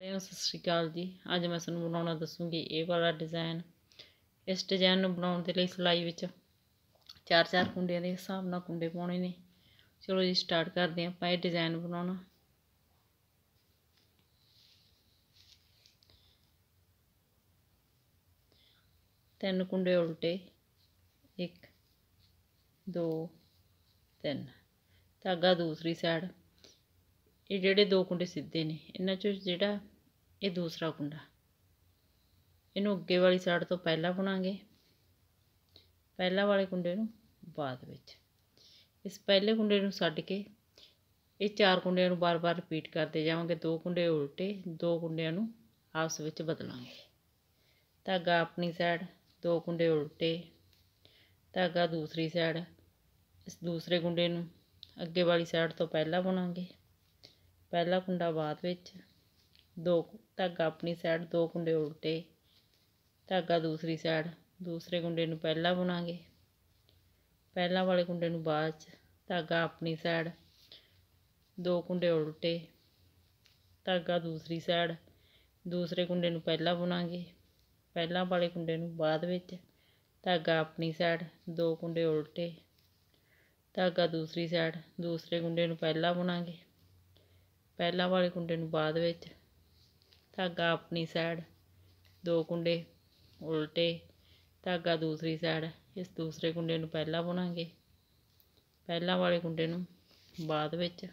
ਸਤਿ ਸ਼੍ਰੀ ਅਕਾਲ ਜੀ ਅੱਜ ਮੈਂ ਤੁਹਾਨੂੰ ਬਣਾਉਣਾ ਦੱਸੂੰਗੀ ਇਹ ਵਾਲਾ ਡਿਜ਼ਾਈਨ ਇਸ ਡਿਜ਼ਾਈਨ ਨੂੰ ਬਣਾਉਣ ਦੇ ਲਈ ਸਲਾਈ ਵਿੱਚ ਚਾਰ ਚਾਰ ਕੁੰਡਿਆਂ ਦੇ ਹਿਸਾਬ ਨਾਲ ਕੁੰਡੇ ਪਾਉਣੇ ਨੇ ਚਲੋ ਜੀ ਸਟਾਰਟ ਕਰਦੇ ਹਾਂ ਆਪਾਂ ਇਹ ਡਿਜ਼ਾਈਨ ਬਣਾਉਣਾ ਤਿੰਨ ਕੁੰਡੇ ਉਲਟੇ 1 2 3 ਧਾਗਾ ਦੂਸਰੀ ਸਾਈਡ ਇਹ ਜਿਹੜੇ ਦੋ ਕੁੰਡੇ ਸਿੱਧੇ ਨੇ ਇਹਨਾਂ ਚੋਂ ਜਿਹੜਾ ਇਹ ਦੂਸਰਾ ਕੁੰਡਾ ਇਹਨੂੰ ਅੱਗੇ ਵਾਲੀ ਸਾਈਡ ਤੋਂ ਪਹਿਲਾਂ ਬੁਣਾਂਗੇ ਪਹਿਲਾਂ ਵਾਲੇ ਕੁੰਡੇ ਨੂੰ ਬਾਅਦ ਵਿੱਚ ਇਸ ਪਹਿਲੇ ਕੁੰਡੇ ਨੂੰ ਛੱਡ ਕੇ ਇਹ ਚਾਰ ਕੁੰਡਿਆਂ ਨੂੰ ਬਾਰ-ਬਾਰ ਰਿਪੀਟ ਕਰਦੇ ਜਾਵਾਂਗੇ ਦੋ ਕੁੰਡੇ ਉਲਟੇ ਦੋ ਕੁੰਡਿਆਂ ਨੂੰ ਆਪਸ ਵਿੱਚ ਬਦਲਾਂਗੇ ਧਾਗਾ ਆਪਣੀ ਸਾਈਡ ਦੋ ਕੁੰਡੇ ਉਲਟੇ ਧਾਗਾ ਦੂਸਰੀ ਸਾਈਡ ਇਸ ਦੂਸਰੇ ਕੁੰਡੇ ਨੂੰ ਅੱਗੇ ਵਾਲੀ ਸਾਈਡ ਤੋਂ ਪਹਿਲਾਂ ਬੁਣਾਂਗੇ ਪਹਿਲਾ ਕੁੰਡਾ ਬਾਅਦ ਵਿੱਚ ਦੋ ਧਾਗਾ ਆਪਣੀ ਸਾਈਡ ਦੋ ਕੁੰਡੇ ਉਲਟੇ ਧਾਗਾ ਦੂਸਰੀ ਸਾਈਡ ਦੂਸਰੇ ਕੁੰਡੇ ਨੂੰ ਪਹਿਲਾਂ ਬੁਣਾਂਗੇ ਪਹਿਲਾਂ ਵਾਲੇ ਕੁੰਡੇ ਨੂੰ ਬਾਅਦ ਚ ਧਾਗਾ ਆਪਣੀ ਸਾਈਡ ਦੋ ਕੁੰਡੇ ਉਲਟੇ ਧਾਗਾ ਦੂਸਰੀ ਸਾਈਡ ਦੂਸਰੇ ਕੁੰਡੇ ਨੂੰ ਪਹਿਲਾਂ ਬੁਣਾਂਗੇ ਪਹਿਲਾਂ ਵਾਲੇ ਕੁੰਡੇ ਨੂੰ ਬਾਅਦ ਵਿੱਚ ਧਾਗਾ ਆਪਣੀ ਸਾਈਡ ਦੋ ਕੁੰਡੇ ਉਲਟੇ ਧਾਗਾ ਦੂਸਰੀ ਸਾਈਡ ਦੂਸਰੇ ਕੁੰਡੇ ਨੂੰ ਪਹਿਲਾਂ ਬੁਣਾਂਗੇ ਪਹਿਲਾਂ ਵਾਲੇ ਕੁੰਡੇ ਨੂੰ ਬਾਅਦ ਵਿੱਚ ਧਾਗਾ ਆਪਣੀ ਸਾਈਡ ਦੋ ਕੁੰਡੇ ਉਲਟੇ ਧਾਗਾ ਦੂਸਰੀ ਸਾਈਡ ਇਸ ਦੂਸਰੇ ਕੁੰਡੇ ਨੂੰ ਪਹਿਲਾਂ ਬੁਣਾਂਗੇ ਪਹਿਲਾਂ ਵਾਲੇ ਕੁੰਡੇ ਨੂੰ ਬਾਅਦ ਵਿੱਚ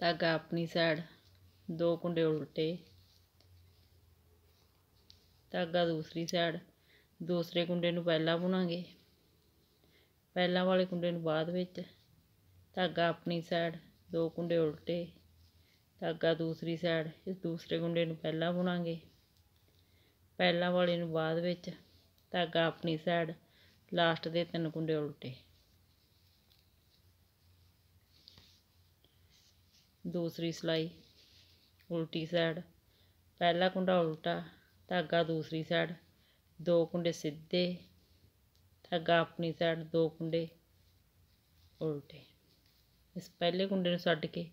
ਧਾਗਾ ਆਪਣੀ ਸਾਈਡ ਦੋ ਕੁੰਡੇ ਉਲਟੇ ਧਾਗਾ ਦੂਸਰੀ ਸਾਈਡ ਦੂਸਰੇ ਕੁੰਡੇ ਨੂੰ ਪਹਿਲਾਂ ਬੁਣਾਂਗੇ ਪਹਿਲਾਂ ਵਾਲੇ ਕੁੰਡੇ ਨੂੰ ਬਾਅਦ ਵਿੱਚ ਧਾਗਾ ਆਪਣੀ ਸਾਈਡ ਦੋ ਕੁੰਡੇ ਉਲਟੇ ਧਾਗਾ ਦੂਸਰੀ ਸਾਈਡ ਇਸ ਦੂਸਰੇ ਕੁੰਡੇ ਨੂੰ ਪਹਿਲਾਂ ਬੁਣਾਂਗੇ ਪਹਿਲਾਂ ਵਾਲੇ ਨੂੰ ਬਾਅਦ ਵਿੱਚ ਧਾਗਾ ਆਪਣੀ ਸਾਈਡ ਲਾਸਟ ਦੇ ਤਿੰਨ ਕੁੰਡੇ ਉਲਟੇ ਦੂਸਰੀ ਸਲਾਈ ਉਲਟੀ ਸਾਈਡ ਪਹਿਲਾ ਕੁੰਡਾ ਉਲਟਾ ਧਾਗਾ ਦੂਸਰੀ ਸਾਈਡ ਦੋ ਕੁੰਡੇ ਸਿੱਧੇ ਧਾਗਾ ਆਪਣੀ ਸਾਈਡ ਦੋ ਕੁੰਡੇ ਉਲਟੇ ਇਸ ਪਹਿਲੇ ਕੁੰਡੇ ਨੂੰ ਛੱਡ ਕੇ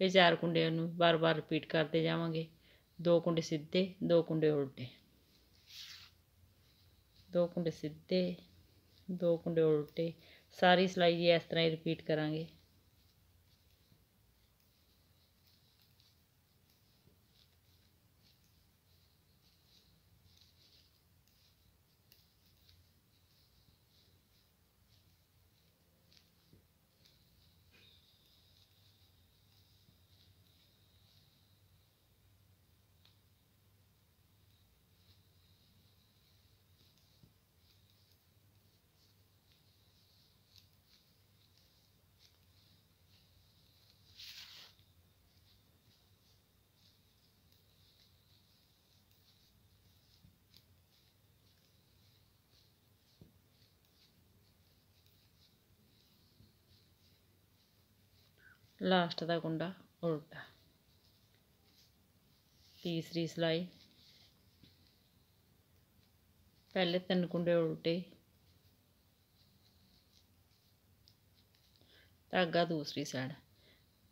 ਇਹ ਚਾਰ ਕੁੰਡਿਆਂ ਨੂੰ ਬਾਰ-ਬਾਰ ਰਿਪੀਟ ਕਰਦੇ ਜਾਵਾਂਗੇ ਦੋ ਕੁੰਡੇ ਸਿੱਧੇ ਦੋ ਕੁੰਡੇ ਉਲਟੇ ਦੋ ਕੁੰਡੇ ਸਿੱਧੇ ਦੋ ਕੁੰਡੇ ਉਲਟੇ ਸਾਰੀ ਸਿਲਾਈ ਜੀ ਇਸ ਤਰ੍ਹਾਂ ਹੀ ਰਿਪੀਟ ਕਰਾਂਗੇ ਲਾਸਟ ਦਾ ਕੁੰਡਾ ਉਲਟਾ ਤੀਸਰੀ ਸਲਾਈ ਪਹਿਲੇ ਤਿੰਨ ਕੁੰਡੇ ਉਲਟੇ ਧਾਗਾ ਦੂਸਰੀ ਸਾਈਡ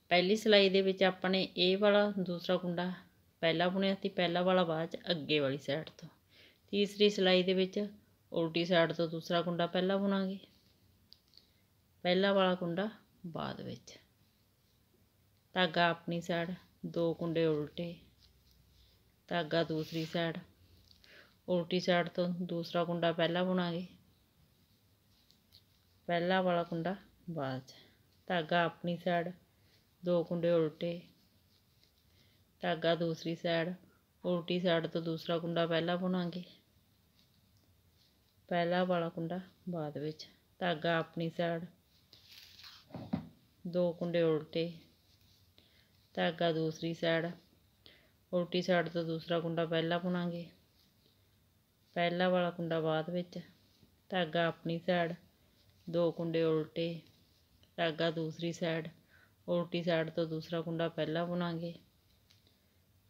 ਪਹਿਲੀ ਸਲਾਈ ਦੇ ਵਿੱਚ ਆਪਾਂ ਨੇ ਇਹ ਵਾਲਾ ਦੂਸਰਾ ਕੁੰਡਾ ਪਹਿਲਾ ਬੁਣਿਆ ਸੀ ਪਹਿਲਾ ਵਾਲਾ ਬਾਅਦ ਚ ਅੱਗੇ ਵਾਲੀ ਸਾਈਡ ਤੋਂ ਤੀਸਰੀ ਸਲਾਈ ਦੇ ਵਿੱਚ ਉਲਟੀ ਸਾਈਡ ਤੋਂ ਦੂਸਰਾ ਕੁੰਡਾ ਪਹਿਲਾ ਬੁਣਾਂਗੇ ਪਹਿਲਾ ਵਾਲਾ ਕੁੰਡਾ ਬਾਅਦ ਵਿੱਚ ਧਾਗਾ ਆਪਣੀ ਸਾਈਡ ਦੋ ਕੁੰਡੇ ਉਲਟੇ ਧਾਗਾ ਦੂਸਰੀ ਸਾਈਡ ਉਲਟੀ ਸਾਈਡ ਤੋਂ ਦੂਸਰਾ ਕੁੰਡਾ ਪਹਿਲਾਂ ਬੁਣਾਂਗੇ ਪਹਿਲਾ ਵਾਲਾ ਕੁੰਡਾ ਬਾਅਦ ਧਾਗਾ ਆਪਣੀ ਸਾਈਡ ਦੋ ਕੁੰਡੇ ਉਲਟੇ ਧਾਗਾ ਦੂਸਰੀ ਸਾਈਡ ਉਲਟੀ ਸਾਈਡ ਤੋਂ ਦੂਸਰਾ ਕੁੰਡਾ ਪਹਿਲਾਂ ਬੁਣਾਂਗੇ ਪਹਿਲਾ ਵਾਲਾ ਕੁੰਡਾ ਬਾਅਦ ਵਿੱਚ ਧਾਗਾ ਆਪਣੀ ਸਾਈਡ ਦੋ ਕੁੰਡੇ ਉਲਟੇ ਧਾਗਾ ਦੂਸਰੀ ਸਾਈਡ ਉਲਟੀ ਸਾਈਡ ਤੋਂ ਦੂਸਰਾ ਕੁੰਡਾ ਪਹਿਲਾਂ ਬੁਣਾਂਗੇ ਪਹਿਲਾ ਵਾਲਾ ਕੁੰਡਾ ਬਾਅਦ ਵਿੱਚ ਧਾਗਾ ਆਪਣੀ ਸਾਈਡ ਦੋ ਕੁੰਡੇ ਉਲਟੇ ਧਾਗਾ ਦੂਸਰੀ ਸਾਈਡ ਉਲਟੀ ਸਾਈਡ ਤੋਂ ਦੂਸਰਾ ਕੁੰਡਾ ਪਹਿਲਾਂ ਬੁਣਾਂਗੇ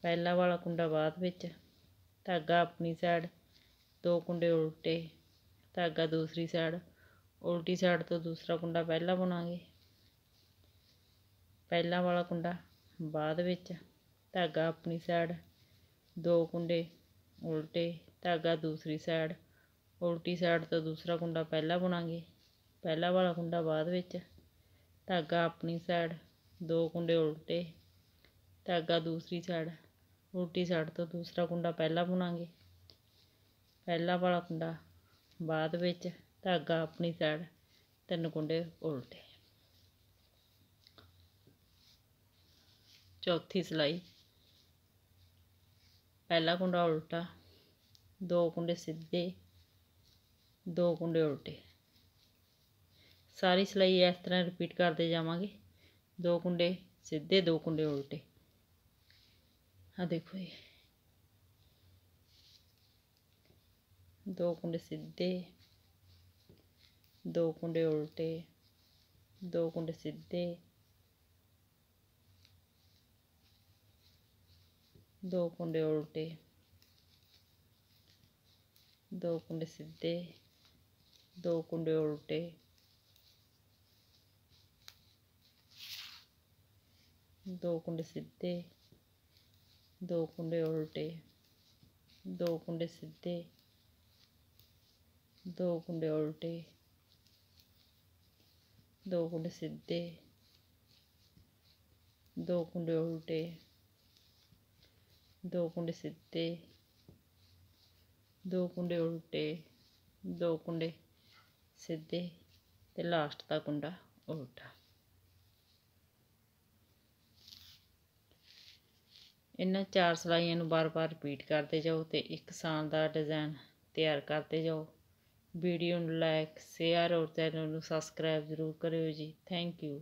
ਪਹਿਲਾ ਵਾਲਾ ਕੁੰਡਾ ਬਾਅਦ ਵਿੱਚ ਧਾਗਾ ਆਪਣੀ ਸਾਈਡ ਦੋ ਕੁੰਡੇ ਉਲਟੇ ਧਾਗਾ ਦੂਸਰੀ ਸਾਈਡ ਉਲਟੀ ਸਾਈਡ ਤੋਂ ਦੂਸਰਾ ਕੁੰਡਾ ਪਹਿਲਾਂ ਬੁਣਾਂਗੇ ਪਹਿਲਾ ਵਾਲਾ ਕੁੰਡਾ ਬਾਅਦ ਵਿੱਚ ਧਾਗਾ ਆਪਣੀ ਸਾਈਡ ਦੋ ਕੁੰਡੇ ਉਲਟੇ ਧਾਗਾ ਦੂਸਰੀ ਸਾਈਡ ਉਲਟੀ ਸਾਈਡ ਤੋਂ ਦੂਸਰਾ ਕੁੰਡਾ ਪਹਿਲਾਂ ਬੁਣਾਂਗੇ ਪਹਿਲਾ ਵਾਲਾ ਕੁੰਡਾ ਬਾਅਦ ਵਿੱਚ ਧਾਗਾ ਆਪਣੀ ਸਾਈਡ ਦੋ ਕੁੰਡੇ ਉਲਟੇ ਧਾਗਾ ਦੂਸਰੀ ਸਾਈਡ ਉਲਟੀ ਸਾਈਡ ਤੋਂ ਦੂਸਰਾ ਕੁੰਡਾ ਪਹਿਲਾਂ ਬੁਣਾਂਗੇ ਪਹਿਲਾ ਵਾਲਾ ਕੁੰਡਾ ਬਾਅਦ ਵਿੱਚ ਧਾਗਾ ਆਪਣੀ ਸਾਈਡ ਤਿੰਨ ਕੁੰਡੇ ਉਲਟੇ ਚੌਥੀ ਸਿਲਾਈ ਪਹਿਲਾ ਕੁੰਡਾ ਉਲਟਾ ਦੋ ਕੁੰਡੇ ਸਿੱਧੇ ਦੋ ਕੁੰਡੇ ਉਲਟੇ ਸਾਰੀ ਸਿਲਾਈ ਇਸ ਤਰ੍ਹਾਂ ਰਿਪੀਟ ਕਰਦੇ ਜਾਵਾਂਗੇ ਦੋ ਕੁੰਡੇ ਸਿੱਧੇ ਦੋ ਕੁੰਡੇ ਉਲਟੇ ਆ ਦੇਖੋ ਇਹ ਦੋ ਕੁੰਡੇ ਸਿੱਧੇ ਦੋ ਕੁੰਡੇ ਉਲਟੇ ਦੋ ਕੁੰਡੇ ਸਿੱਧੇ ਦੋ ਕੁੰਡੇ ਉਲਟੇ ਦੋ ਕੁੰਡੇ ਸਿੱਧੇ ਦੋ ਕੁੰਡੇ ਉਲਟੇ ਦੋ ਕੁੰਡੇ ਸਿੱਧੇ ਦੋ ਕੁੰਡੇ ਉਲਟੇ ਦੋ ਕੁੰਡੇ ਸਿੱਧੇ ਦੋ ਕੁੰਡੇ ਉਲਟੇ ਦੋ ਕੁੰਡੇ ਸਿੱਧੇ ਦੋ ਕੁੰਡੇ ਉਲਟੇ ਦੋ ਕੁੰਡੇ ਸਿੱਧੇ ਦੋ ਕੁੰਡੇ ਉਲਟੇ ਦੋ ਕੁੰਡੇ ਸਿੱਧੇ ਤੇ ਲਾਸਟ ਦਾ ਕੁੰਡਾ ਉਲਟਾ ਇਹਨਾਂ ਚਾਰ ਸਲਾਈਆਂ ਨੂੰ ਬਾਰ-ਬਾਰ ਰਿਪੀਟ ਕਰਦੇ ਜਾਓ ਤੇ ਇੱਕ ਸਾਲ ਦਾ ਡਿਜ਼ਾਈਨ ਤਿਆਰ ਕਰਦੇ ਜਾਓ ਵੀਡੀਓ ਨੂੰ ਲਾਈਕ ਸ਼ੇਅਰ ਔਰ ਚੈਨਲ ਨੂੰ ਸਬਸਕ੍ਰਾਈਬ ਜ਼ਰੂਰ ਕਰਿਓ ਜੀ ਥੈਂਕ ਯੂ